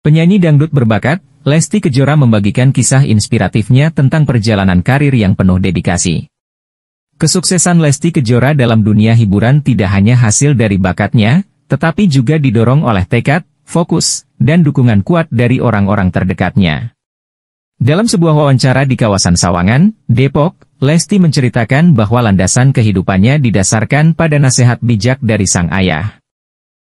Penyanyi dangdut berbakat, Lesti Kejora membagikan kisah inspiratifnya tentang perjalanan karir yang penuh dedikasi. Kesuksesan Lesti Kejora dalam dunia hiburan tidak hanya hasil dari bakatnya, tetapi juga didorong oleh tekad, fokus, dan dukungan kuat dari orang-orang terdekatnya. Dalam sebuah wawancara di kawasan Sawangan, Depok, Lesti menceritakan bahwa landasan kehidupannya didasarkan pada nasihat bijak dari sang ayah.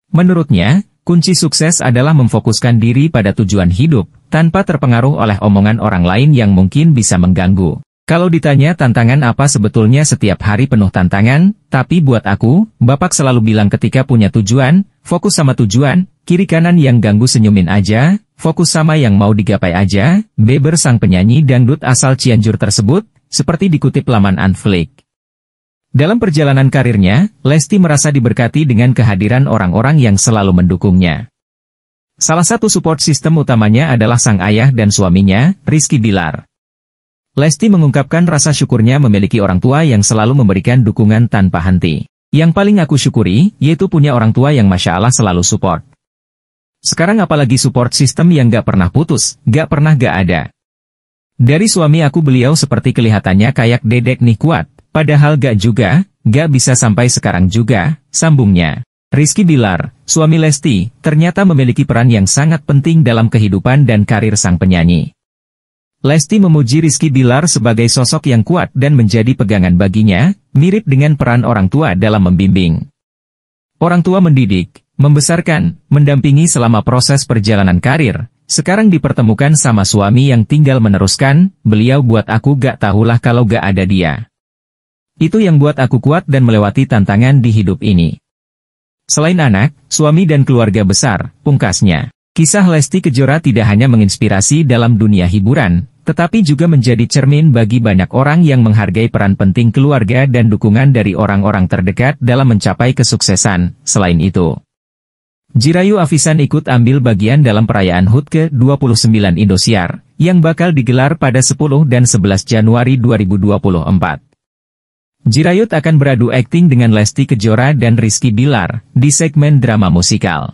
Menurutnya, Kunci sukses adalah memfokuskan diri pada tujuan hidup, tanpa terpengaruh oleh omongan orang lain yang mungkin bisa mengganggu. Kalau ditanya tantangan apa sebetulnya setiap hari penuh tantangan, tapi buat aku, Bapak selalu bilang ketika punya tujuan, fokus sama tujuan, kiri kanan yang ganggu senyumin aja, fokus sama yang mau digapai aja, Beber sang penyanyi dangdut asal Cianjur tersebut, seperti dikutip laman Unflick. Dalam perjalanan karirnya, Lesti merasa diberkati dengan kehadiran orang-orang yang selalu mendukungnya. Salah satu support system utamanya adalah sang ayah dan suaminya, Rizky Bilar. Lesti mengungkapkan rasa syukurnya memiliki orang tua yang selalu memberikan dukungan tanpa henti. Yang paling aku syukuri, yaitu punya orang tua yang Masya Allah selalu support. Sekarang apalagi support system yang gak pernah putus, gak pernah gak ada. Dari suami aku beliau seperti kelihatannya kayak dedek nih kuat, Padahal gak juga, gak bisa sampai sekarang juga, sambungnya. Rizky Bilar, suami Lesti, ternyata memiliki peran yang sangat penting dalam kehidupan dan karir sang penyanyi. Lesti memuji Rizky Bilar sebagai sosok yang kuat dan menjadi pegangan baginya, mirip dengan peran orang tua dalam membimbing. Orang tua mendidik, membesarkan, mendampingi selama proses perjalanan karir, sekarang dipertemukan sama suami yang tinggal meneruskan, beliau buat aku gak tahulah kalau gak ada dia. Itu yang buat aku kuat dan melewati tantangan di hidup ini. Selain anak, suami dan keluarga besar, pungkasnya. Kisah Lesti Kejora tidak hanya menginspirasi dalam dunia hiburan, tetapi juga menjadi cermin bagi banyak orang yang menghargai peran penting keluarga dan dukungan dari orang-orang terdekat dalam mencapai kesuksesan. Selain itu, Jirayu Afisan ikut ambil bagian dalam perayaan HUT ke-29 Indosiar, yang bakal digelar pada 10 dan 11 Januari 2024. Jirayut akan beradu akting dengan Lesti Kejora dan Rizky Bilar, di segmen drama musikal.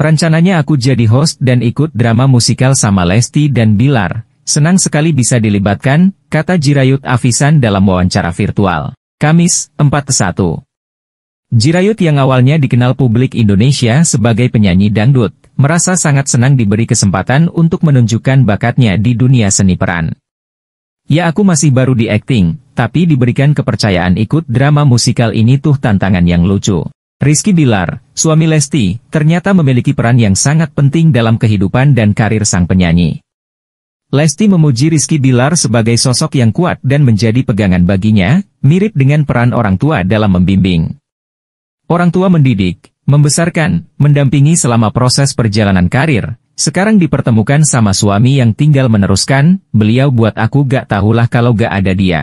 Rencananya aku jadi host dan ikut drama musikal sama Lesti dan Bilar, senang sekali bisa dilibatkan, kata Jirayut Afisan dalam wawancara virtual. Kamis, empat Jirayut yang awalnya dikenal publik Indonesia sebagai penyanyi dangdut, merasa sangat senang diberi kesempatan untuk menunjukkan bakatnya di dunia seni peran. Ya aku masih baru di acting, tapi diberikan kepercayaan ikut drama musikal ini tuh tantangan yang lucu. Rizky Bilar, suami Lesti, ternyata memiliki peran yang sangat penting dalam kehidupan dan karir sang penyanyi. Lesti memuji Rizky Bilar sebagai sosok yang kuat dan menjadi pegangan baginya, mirip dengan peran orang tua dalam membimbing. Orang tua mendidik, membesarkan, mendampingi selama proses perjalanan karir, sekarang dipertemukan sama suami yang tinggal meneruskan, beliau buat aku gak tahulah kalau gak ada dia.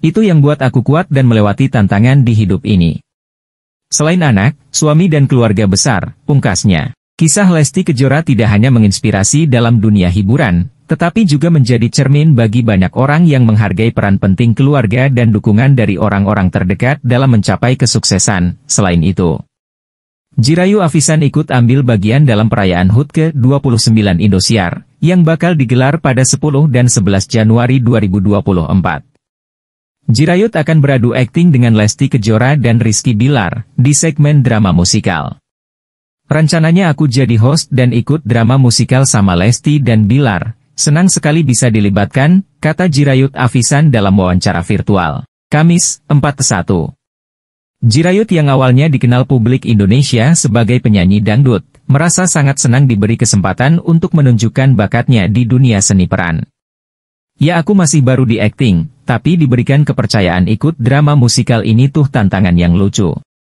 Itu yang buat aku kuat dan melewati tantangan di hidup ini. Selain anak, suami dan keluarga besar, pungkasnya. Kisah Lesti Kejora tidak hanya menginspirasi dalam dunia hiburan, tetapi juga menjadi cermin bagi banyak orang yang menghargai peran penting keluarga dan dukungan dari orang-orang terdekat dalam mencapai kesuksesan. Selain itu, Jirayu Afisan ikut ambil bagian dalam perayaan HUT ke-29 Indosiar, yang bakal digelar pada 10 dan 11 Januari 2024. Jirayut akan beradu akting dengan Lesti Kejora dan Rizky Bilar, di segmen drama musikal. Rencananya aku jadi host dan ikut drama musikal sama Lesti dan Bilar, senang sekali bisa dilibatkan, kata Jirayut Afisan dalam wawancara virtual. Kamis, 41. Jirayut yang awalnya dikenal publik Indonesia sebagai penyanyi dangdut, merasa sangat senang diberi kesempatan untuk menunjukkan bakatnya di dunia seni peran. Ya aku masih baru di akting, tapi diberikan kepercayaan ikut drama musikal ini tuh tantangan yang lucu.